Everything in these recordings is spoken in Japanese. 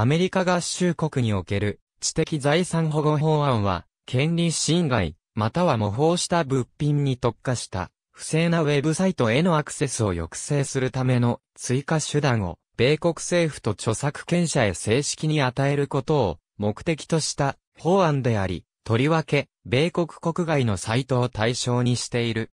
アメリカ合衆国における知的財産保護法案は、権利侵害、または模倣した物品に特化した、不正なウェブサイトへのアクセスを抑制するための追加手段を、米国政府と著作権者へ正式に与えることを目的とした法案であり、とりわけ、米国国外のサイトを対象にしている。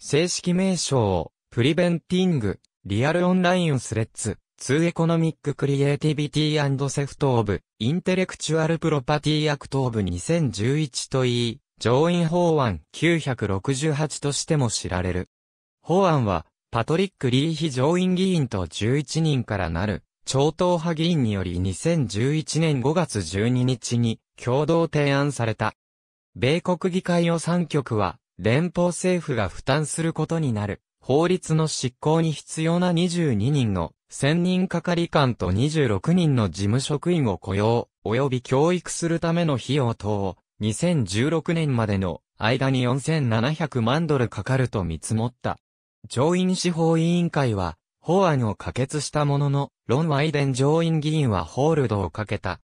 正式名称を、プリベンティング、リアルオンラインスレッツ、2エコノミッククリエイティビティセフトオブインテレクチュアルプロパティアクトオブ2011といい、上院法案968としても知られる。法案は、パトリック・リーヒ上院議員と11人からなる、超党派議員により2011年5月12日に共同提案された。米国議会予算局は、連邦政府が負担することになる、法律の執行に必要な22人の1000人係官と26人の事務職員を雇用、及び教育するための費用等を、2016年までの間に4700万ドルかかると見積もった。上院司法委員会は、法案を可決したものの、ロン・ワイデン上院議員はホールドをかけた。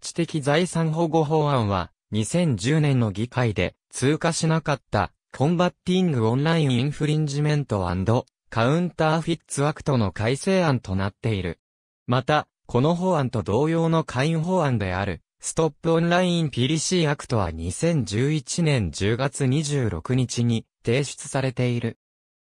知的財産保護法案は、2010年の議会で通過しなかった、コンバッティング・オンライン・インフリンジメントカウンターフィッツアクトの改正案となっている。また、この法案と同様の会員法案である、ストップオンラインピリシーアクトは2011年10月26日に提出されている。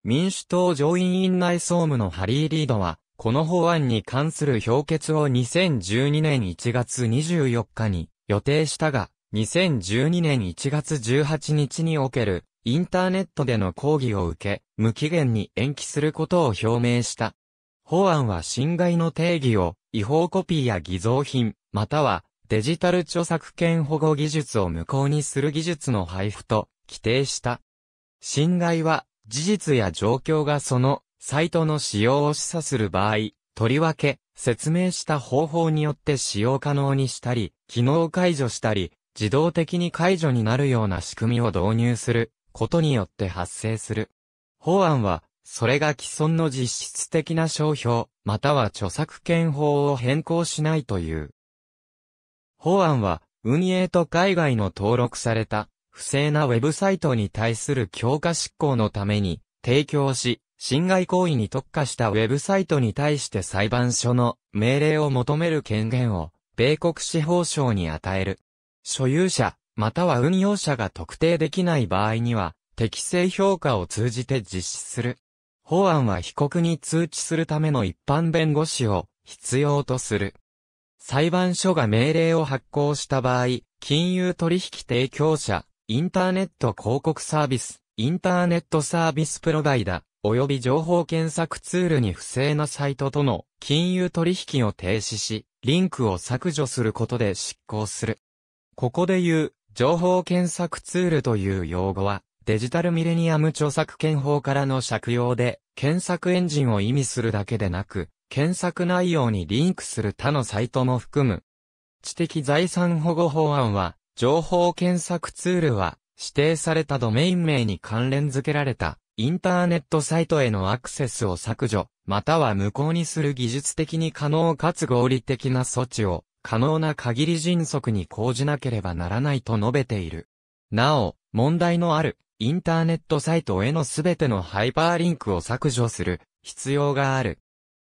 民主党上院院内総務のハリー・リードは、この法案に関する評決を2012年1月24日に予定したが、2012年1月18日におけるインターネットでの抗議を受け、無期限に延期することを表明した。法案は侵害の定義を、違法コピーや偽造品、または、デジタル著作権保護技術を無効にする技術の配布と規定した。侵害は、事実や状況がその、サイトの使用を示唆する場合、とりわけ、説明した方法によって使用可能にしたり、機能を解除したり、自動的に解除になるような仕組みを導入することによって発生する。法案は、それが既存の実質的な商標、または著作権法を変更しないという。法案は、運営と海外の登録された、不正なウェブサイトに対する強化執行のために、提供し、侵害行為に特化したウェブサイトに対して裁判所の命令を求める権限を、米国司法省に与える。所有者、または運用者が特定できない場合には、適正評価を通じて実施する。法案は被告に通知するための一般弁護士を必要とする。裁判所が命令を発行した場合、金融取引提供者、インターネット広告サービス、インターネットサービスプロバイダ、及び情報検索ツールに不正なサイトとの金融取引を停止し、リンクを削除することで執行する。ここで言う、情報検索ツールという用語は、デジタルミレニアム著作権法からの借用で、検索エンジンを意味するだけでなく、検索内容にリンクする他のサイトも含む。知的財産保護法案は、情報検索ツールは、指定されたドメイン名に関連付けられた、インターネットサイトへのアクセスを削除、または無効にする技術的に可能かつ合理的な措置を、可能な限り迅速に講じなければならないと述べている。なお、問題のある、インターネットサイトへのすべてのハイパーリンクを削除する必要がある。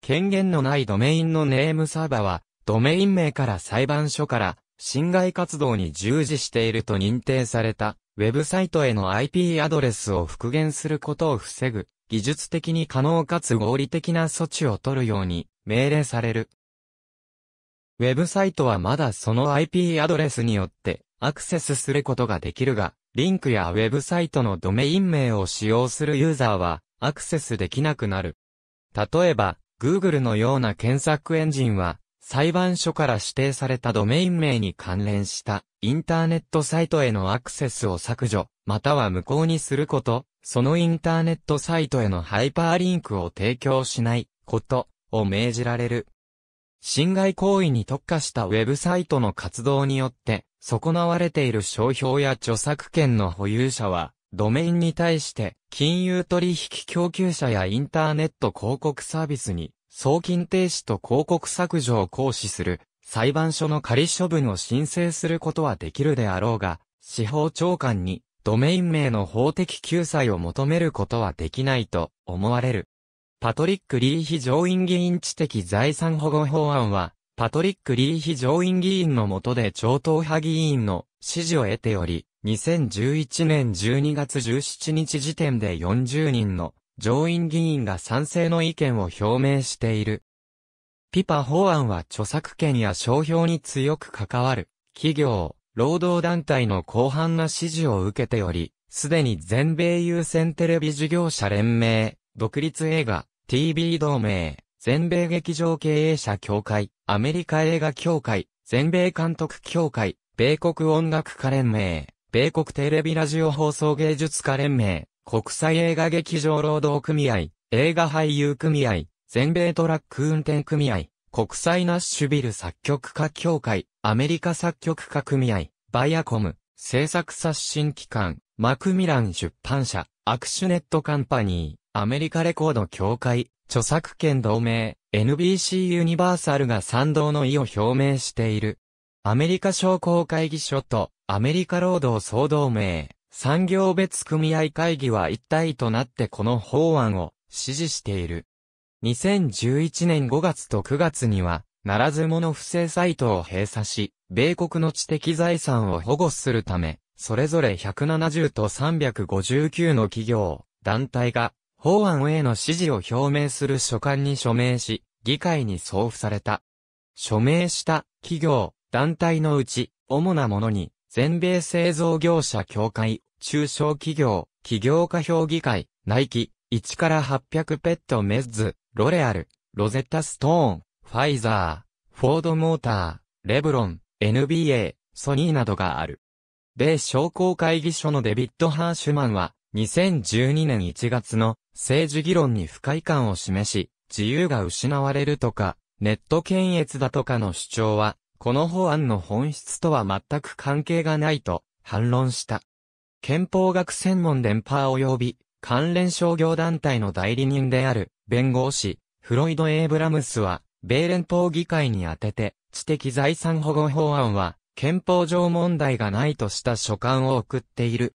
権限のないドメインのネームサーバーは、ドメイン名から裁判所から侵害活動に従事していると認定された、ウェブサイトへの IP アドレスを復元することを防ぐ、技術的に可能かつ合理的な措置を取るように命令される。ウェブサイトはまだその IP アドレスによってアクセスすることができるが、リンクやウェブサイトのドメイン名を使用するユーザーはアクセスできなくなる。例えば、Google のような検索エンジンは、裁判所から指定されたドメイン名に関連したインターネットサイトへのアクセスを削除、または無効にすること、そのインターネットサイトへのハイパーリンクを提供しないことを命じられる。侵害行為に特化したウェブサイトの活動によって、損なわれている商標や著作権の保有者は、ドメインに対して、金融取引供給者やインターネット広告サービスに、送金停止と広告削除を行使する、裁判所の仮処分を申請することはできるであろうが、司法長官に、ドメイン名の法的救済を求めることはできないと思われる。パトリック・リーヒ上院議員知的財産保護法案は、パトリック・リーヒ上院議員の下で超党派議員の支持を得ており、2011年12月17日時点で40人の上院議員が賛成の意見を表明している。ピパ法案は著作権や商標に強く関わる企業、労働団体の広範な支持を受けており、すでに全米優先テレビ事業者連盟、独立映画、TV 同盟、全米劇場経営者協会、アメリカ映画協会、全米監督協会、米国音楽家連盟、米国テレビラジオ放送芸術家連盟、国際映画劇場労働組合、映画俳優組合、全米トラック運転組合、国際ナッシュビル作曲家協会、アメリカ作曲家組合、バイアコム、制作刷新機関、マクミラン出版社、アクシュネットカンパニー、アメリカレコード協会、著作権同盟、NBC ユニバーサルが賛同の意を表明している。アメリカ商工会議所とアメリカ労働総同盟、産業別組合会議は一体となってこの法案を支持している。2011年5月と9月には、ならず者不正サイトを閉鎖し、米国の知的財産を保護するため、それぞれ170と359の企業、団体が法案への支持を表明する書簡に署名し、議会に送付された。署名した企業、団体のうち、主なものに、全米製造業者協会、中小企業、企業家評議会、ナイキ、1から800ペットメッズ、ロレアル、ロゼッタストーン、ファイザー、フォードモーター、レブロン、NBA、ソニーなどがある。米商工会議所のデビッド・ハーシュマンは、2012年1月の政治議論に不快感を示し、自由が失われるとか、ネット検閲だとかの主張は、この法案の本質とは全く関係がないと反論した。憲法学専門連パー及び関連商業団体の代理人である弁護士フロイド・エイブラムスは米連邦議会に宛てて知的財産保護法案は憲法上問題がないとした書簡を送っている。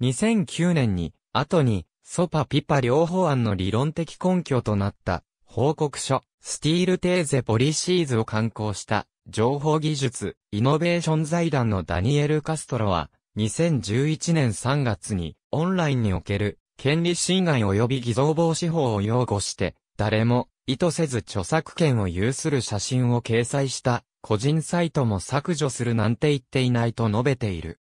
2009年に後にソパピパ両方案の理論的根拠となった報告書、スティールテーゼポリシーズを刊行した情報技術イノベーション財団のダニエル・カストロは2011年3月にオンラインにおける権利侵害及び偽造防止法を擁護して誰も意図せず著作権を有する写真を掲載した個人サイトも削除するなんて言っていないと述べている。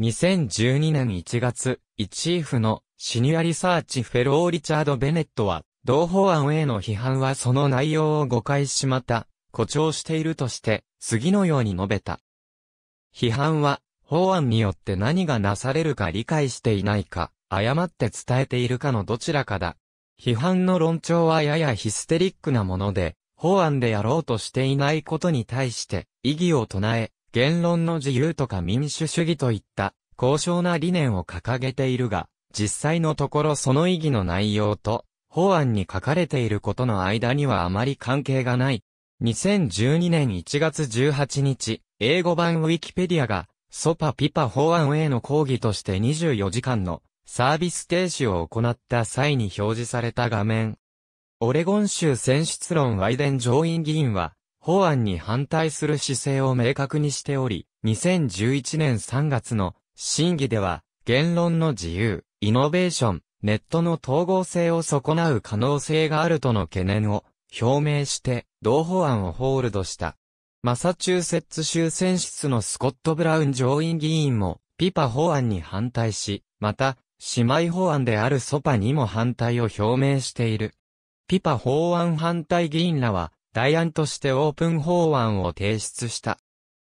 2012年1月、一ーフのシニアリサーチフェローリチャード・ベネットは、同法案への批判はその内容を誤解しまた、誇張しているとして、次のように述べた。批判は、法案によって何がなされるか理解していないか、誤って伝えているかのどちらかだ。批判の論調はややヒステリックなもので、法案でやろうとしていないことに対して、異議を唱え、言論の自由とか民主主義といった、高尚な理念を掲げているが、実際のところその意義の内容と、法案に書かれていることの間にはあまり関係がない。2012年1月18日、英語版ウィキペディアが、ソパピパ法案への抗議として24時間のサービス停止を行った際に表示された画面。オレゴン州選出論ワイデン上院議員は、法案に反対する姿勢を明確にしており、2011年3月の審議では、言論の自由、イノベーション、ネットの統合性を損なう可能性があるとの懸念を表明して、同法案をホールドした。マサチューセッツ州選出のスコット・ブラウン上院議員も、ピパ法案に反対し、また、姉妹法案であるソパにも反対を表明している。ピパ法案反対議員らは、代案としてオープン法案を提出した。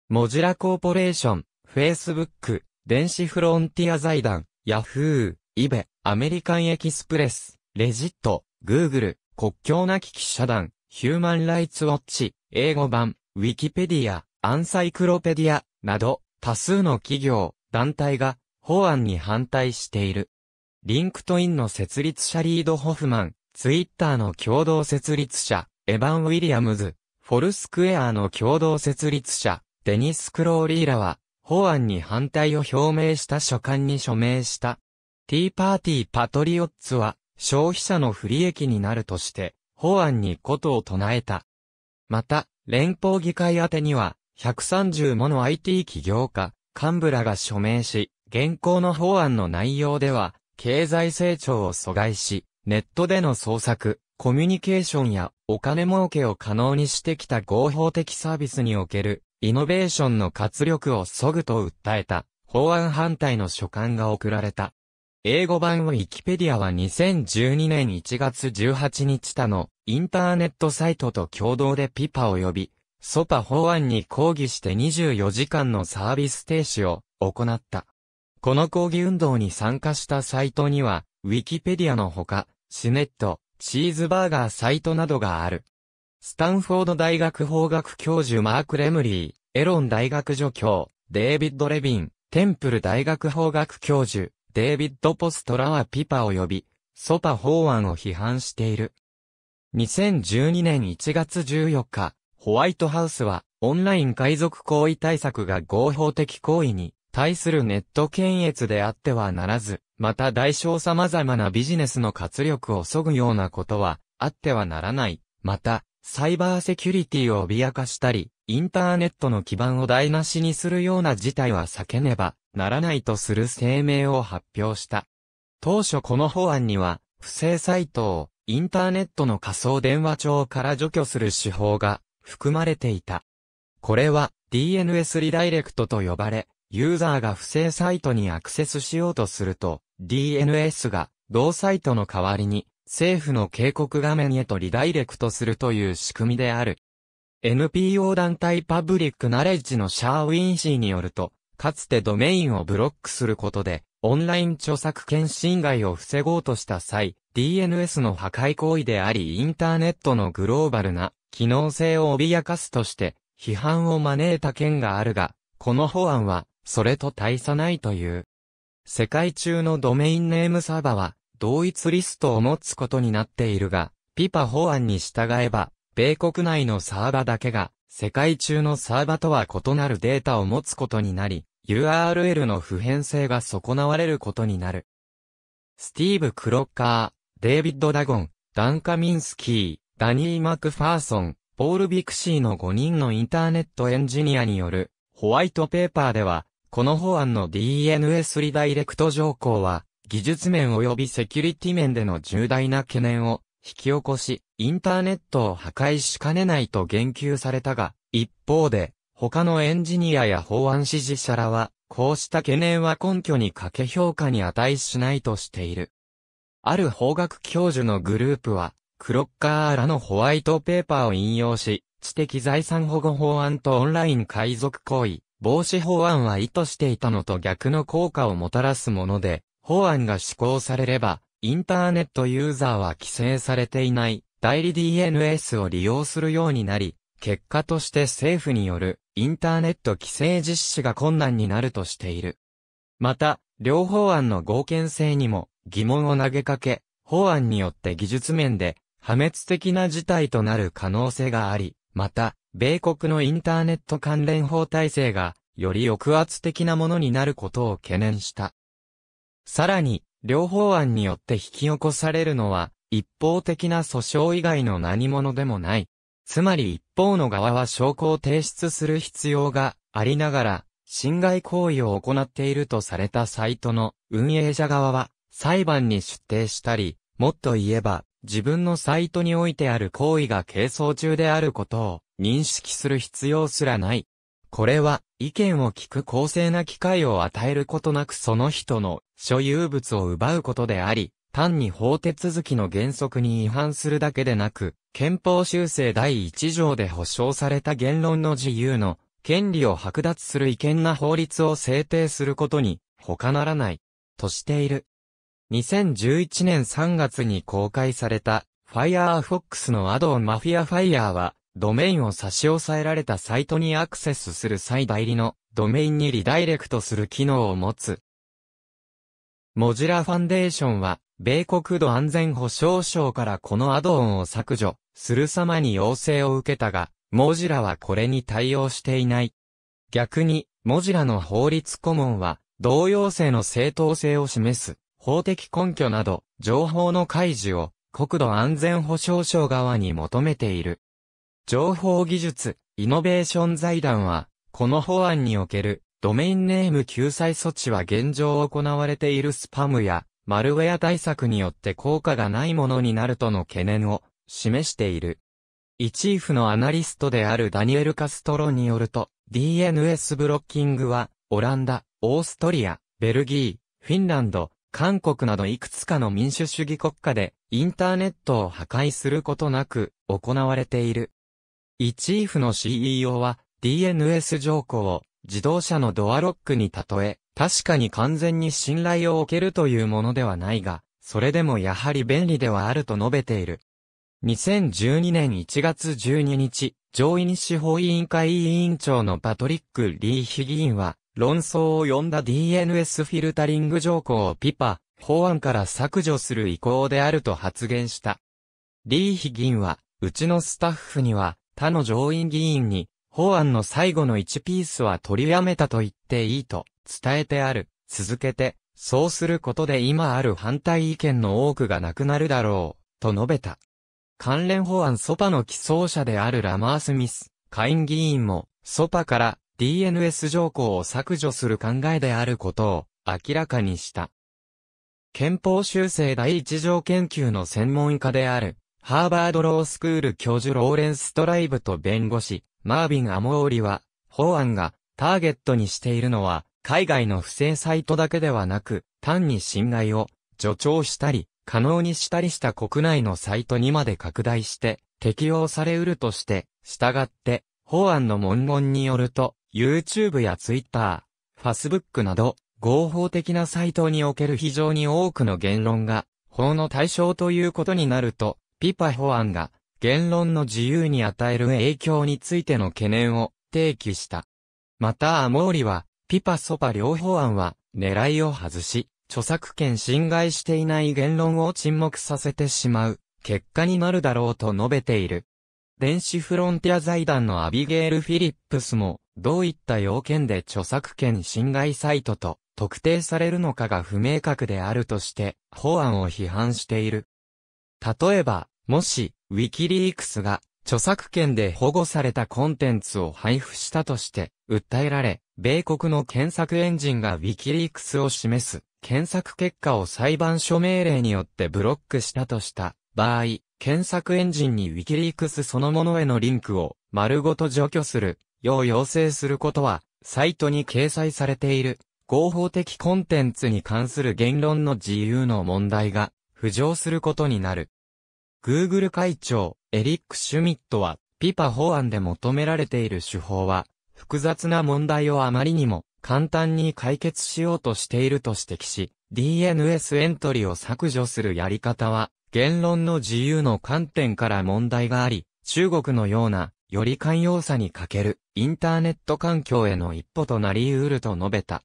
モジュラコーポレーション、フェイスブック、電子フロンティア財団、ヤフー、イベ、アメリカンエキスプレス、レジット、グーグル、国境なき記者団、ヒューマンライツウォッチ、英語版、ウィキペディア、アンサイクロペディア、など、多数の企業、団体が、法案に反対している。リンクトインの設立者リード・ホフマン、ツイッターの共同設立者、エヴァン・ウィリアムズ、フォルスクエアの共同設立者、デニス・クローリーラは、法案に反対を表明した書簡に署名した。ティーパーティーパトリオッツは消費者の不利益になるとして法案にことを唱えた。また、連邦議会宛てには130もの IT 起業家、幹部らが署名し、現行の法案の内容では、経済成長を阻害し、ネットでの創作、コミュニケーションやお金儲けを可能にしてきた合法的サービスにおけるイノベーションの活力を削ぐと訴えた法案反対の書簡が送られた。英語版ウィキペディアは2012年1月18日他のインターネットサイトと共同でピパを呼びソパ法案に抗議して24時間のサービス停止を行った。この抗議運動に参加したサイトには、ウィキペディアのほか、シネット、チーズバーガーサイトなどがある。スタンフォード大学法学教授マーク・レムリー、エロン大学助教、デイビッド・レビン、テンプル大学法学教授、デイビッド・ポストラはピパを呼び、ソパ法案を批判している。2012年1月14日、ホワイトハウスは、オンライン海賊行為対策が合法的行為に対するネット検閲であってはならず、また代償様々なビジネスの活力を削ぐようなことはあってはならない。また、サイバーセキュリティを脅かしたり、インターネットの基盤を台無しにするような事態は避けねばならないとする声明を発表した。当初この法案には、不正サイトをインターネットの仮想電話帳から除去する手法が含まれていた。これは DNS リダイレクトと呼ばれ、ユーザーが不正サイトにアクセスしようとすると、DNS が同サイトの代わりに政府の警告画面へとリダイレクトするという仕組みである。NPO 団体パブリックナレッジのシャーウィンシーによると、かつてドメインをブロックすることで、オンライン著作権侵害を防ごうとした際、DNS の破壊行為でありインターネットのグローバルな機能性を脅かすとして批判を招いた件があるが、この法案はそれと大差ないという。世界中のドメインネームサーバは同一リストを持つことになっているが、ピパ法案に従えば米国内のサーバだけが、世界中のサーバとは異なるデータを持つことになり、URL の普遍性が損なわれることになる。スティーブ・クロッカー、デイビッド・ダゴン、ダン・カミンスキー、ダニー・マクファーソン、ポール・ビクシーの5人のインターネットエンジニアによる、ホワイトペーパーでは、この法案の DNS リダイレクト条項は、技術面及びセキュリティ面での重大な懸念を引き起こし、インターネットを破壊しかねないと言及されたが、一方で、他のエンジニアや法案支持者らは、こうした懸念は根拠に掛け評価に値しないとしている。ある法学教授のグループは、クロッカーらのホワイトペーパーを引用し、知的財産保護法案とオンライン海賊行為、防止法案は意図していたのと逆の効果をもたらすもので、法案が施行されれば、インターネットユーザーは規制されていない代理 DNS を利用するようになり、結果として政府によるインターネット規制実施が困難になるとしている。また、両法案の合憲性にも疑問を投げかけ、法案によって技術面で破滅的な事態となる可能性があり、また、米国のインターネット関連法体制が、より抑圧的なものになることを懸念した。さらに、両方案によって引き起こされるのは、一方的な訴訟以外の何者でもない。つまり一方の側は証拠を提出する必要がありながら、侵害行為を行っているとされたサイトの運営者側は、裁判に出廷したり、もっと言えば、自分のサイトにおいてある行為が係争中であることを認識する必要すらない。これは、意見を聞く公正な機会を与えることなくその人の所有物を奪うことであり、単に法手続きの原則に違反するだけでなく、憲法修正第1条で保障された言論の自由の権利を剥奪する違憲な法律を制定することに他ならない、としている。2011年3月に公開された Firefox のアドオンマフィアファイヤーは、ドメインを差し押さえられたサイトにアクセスする際代理のドメインにリダイレクトする機能を持つモジュラファンデーションは、米国土安全保障省からこのアドオンを削除する様に要請を受けたが、モジュラはこれに対応していない。逆に、モジュラの法律顧問は、同要請の正当性を示す、法的根拠など、情報の開示を、国土安全保障省側に求めている。情報技術、イノベーション財団は、この法案における、ドメインネーム救済措置は現状行われているスパムやマルウェア対策によって効果がないものになるとの懸念を示している。イチーフのアナリストであるダニエル・カストロによると DNS ブロッキングはオランダ、オーストリア、ベルギー、フィンランド、韓国などいくつかの民主主義国家でインターネットを破壊することなく行われている。イチーフの CEO は DNS 条項を自動車のドアロックに例え、確かに完全に信頼を置けるというものではないが、それでもやはり便利ではあると述べている。2012年1月12日、上院司法委員会委員長のパトリック・リーヒ議員は、論争を呼んだ DNS フィルタリング条項をピパ、法案から削除する意向であると発言した。リーヒ議員は、うちのスタッフには、他の上院議員に、法案の最後の1ピースは取りやめたと言っていいと伝えてある。続けて、そうすることで今ある反対意見の多くがなくなるだろう、と述べた。関連法案ソパの起草者であるラマー・スミス、下院議員も、ソパから DNS 条項を削除する考えであることを明らかにした。憲法修正第一条研究の専門家である、ハーバードロースクール教授ローレンス・トライブと弁護士、マービン・アモーリは、法案がターゲットにしているのは、海外の不正サイトだけではなく、単に侵害を助長したり、可能にしたりした国内のサイトにまで拡大して、適用されうるとして、従って、法案の文言によると、YouTube や Twitter、Facebook など、合法的なサイトにおける非常に多くの言論が、法の対象ということになると、ピパ法案が、言論の自由に与える影響についての懸念を提起した。またアモーリは、ピパソパ両法案は狙いを外し、著作権侵害していない言論を沈黙させてしまう結果になるだろうと述べている。電子フロンティア財団のアビゲール・フィリップスも、どういった要件で著作権侵害サイトと特定されるのかが不明確であるとして、法案を批判している。例えば、もし、ウィキリークスが著作権で保護されたコンテンツを配布したとして、訴えられ、米国の検索エンジンがウィキリークスを示す検索結果を裁判所命令によってブロックしたとした場合、検索エンジンにウィキリークスそのものへのリンクを丸ごと除去するよう要請することは、サイトに掲載されている合法的コンテンツに関する言論の自由の問題が浮上することになる。Google 会長、エリック・シュミットは、ピパ法案で求められている手法は、複雑な問題をあまりにも簡単に解決しようとしていると指摘し、DNS エントリーを削除するやり方は、言論の自由の観点から問題があり、中国のような、より寛容さに欠ける、インターネット環境への一歩となり得ると述べた。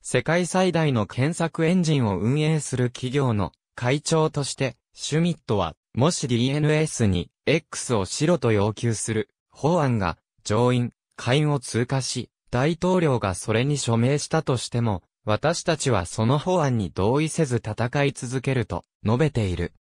世界最大の検索エンジンを運営する企業の会長として、シュミットはもし DNS に X を白と要求する法案が上院、下院を通過し、大統領がそれに署名したとしても、私たちはその法案に同意せず戦い続けると述べている。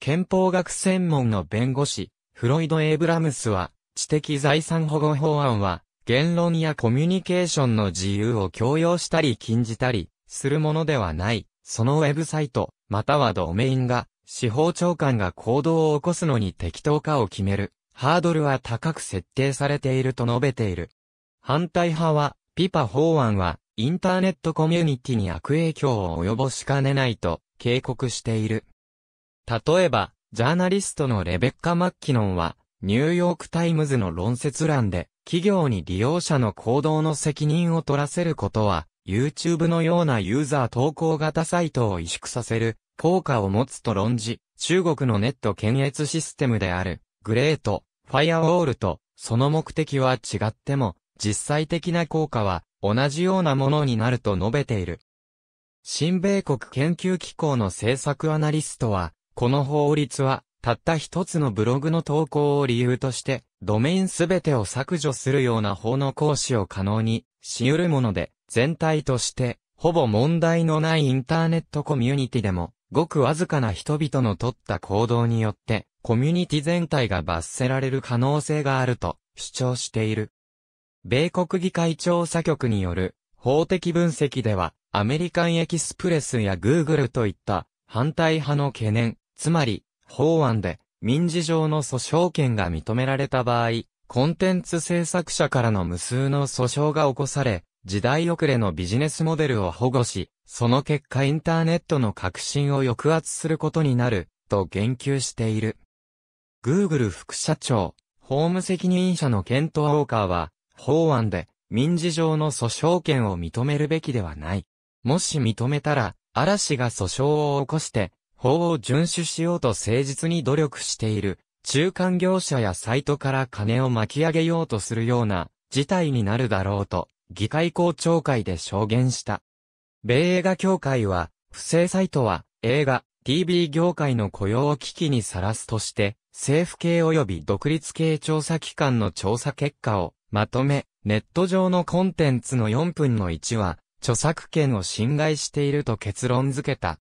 憲法学専門の弁護士、フロイド・エイブラムスは、知的財産保護法案は、言論やコミュニケーションの自由を強要したり禁じたり、するものではない。そのウェブサイト、またはドメインが、司法長官が行動を起こすのに適当かを決める、ハードルは高く設定されていると述べている。反対派は、ピパ法案は、インターネットコミュニティに悪影響を及ぼしかねないと、警告している。例えば、ジャーナリストのレベッカ・マッキノンは、ニューヨークタイムズの論説欄で、企業に利用者の行動の責任を取らせることは、YouTube のようなユーザー投稿型サイトを萎縮させる、効果を持つと論じ、中国のネット検閲システムである、グレート、ファイアウォールと、その目的は違っても、実際的な効果は同じようなものになると述べている。新米国研究機構の政策アナリストは、この法律は、たった一つのブログの投稿を理由として、ドメインすべてを削除するような法の行使を可能にし得るもので、全体として、ほぼ問題のないインターネットコミュニティでも、ごくわずかな人々の取った行動によって、コミュニティ全体が罰せられる可能性があると主張している。米国議会調査局による法的分析では、アメリカンエキスプレスやグーグルといった反対派の懸念、つまり法案で民事上の訴訟権が認められた場合、コンテンツ制作者からの無数の訴訟が起こされ、時代遅れのビジネスモデルを保護し、その結果インターネットの革新を抑圧することになる、と言及している。Google 副社長、法務責任者のケント・ウォーカーは、法案で民事上の訴訟権を認めるべきではない。もし認めたら、嵐が訴訟を起こして、法を遵守しようと誠実に努力している、中間業者やサイトから金を巻き上げようとするような事態になるだろうと議会公聴会で証言した。米映画協会は、不正サイトは映画、TV 業界の雇用を危機にさらすとして、政府系及び独立系調査機関の調査結果をまとめ、ネット上のコンテンツの4分の1は、著作権を侵害していると結論付けた。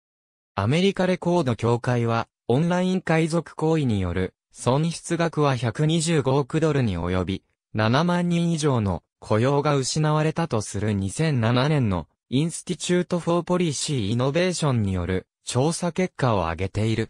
アメリカレコード協会は、オンライン海賊行為による損失額は125億ドルに及び、7万人以上の雇用が失われたとする2007年のインスティチュート・フォー・ポリシー・イノベーションによる調査結果を挙げている。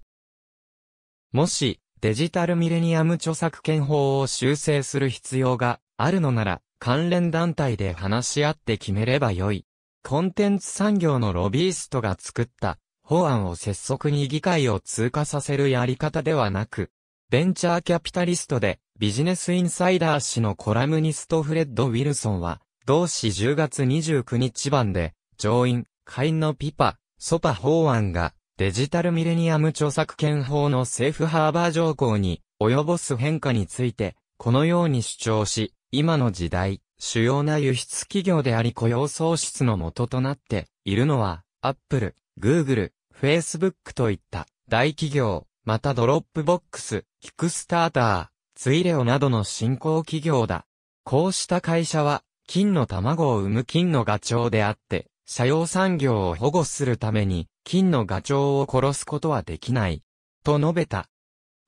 もし、デジタルミレニアム著作権法を修正する必要があるのなら、関連団体で話し合って決めればよい。コンテンツ産業のロビーストが作った法案を拙速に議会を通過させるやり方ではなく、ベンチャーキャピタリストでビジネスインサイダー誌のコラムニストフレッド・ウィルソンは、同市10月29日版で、上院、会員のピパ、ソパ法案が、デジタルミレニアム著作権法のセーフハーバー条項に及ぼす変化について、このように主張し、今の時代、主要な輸出企業であり雇用創出の元となっているのは、アップル、グーグル、フェイスブックといった大企業、またドロップボックス、キックスターター、ツイレオなどの新興企業だ。こうした会社は、金の卵を産む金のガチョウであって、社用産業を保護するために、金のガチョウを殺すことはできない。と述べた。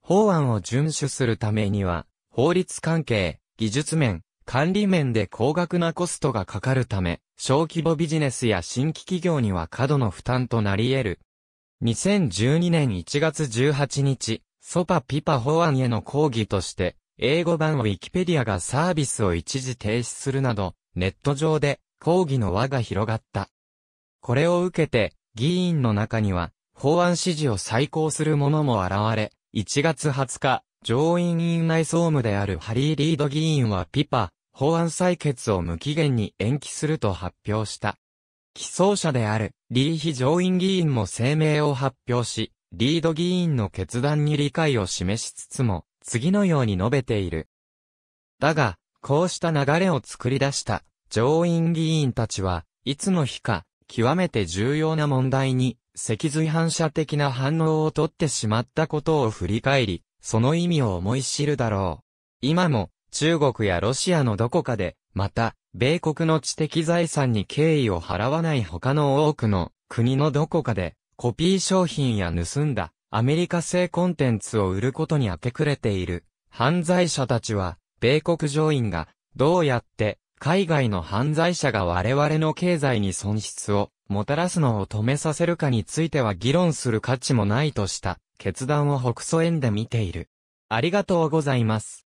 法案を遵守するためには、法律関係、技術面、管理面で高額なコストがかかるため、小規模ビジネスや新規企業には過度の負担となり得る。2012年1月18日、ソパピパ法案への抗議として、英語版ウィキペディアがサービスを一時停止するなど、ネット上で抗議の輪が広がった。これを受けて、議員の中には、法案支持を再考する者も現れ、1月20日、上院院内総務であるハリー・リード議員はピパ、法案採決を無期限に延期すると発表した。起草者である、リーヒ上院議員も声明を発表し、リード議員の決断に理解を示しつつも、次のように述べている。だが、こうした流れを作り出した上院議員たちは、いつの日か、極めて重要な問題に、脊髄反射的な反応をとってしまったことを振り返り、その意味を思い知るだろう。今も、中国やロシアのどこかで、また、米国の知的財産に敬意を払わない他の多くの国のどこかで、コピー商品や盗んだアメリカ製コンテンツを売ることに明け暮れている犯罪者たちは、米国上院がどうやって海外の犯罪者が我々の経済に損失をもたらすのを止めさせるかについては議論する価値もないとした決断を北蘇園で見ている。ありがとうございます。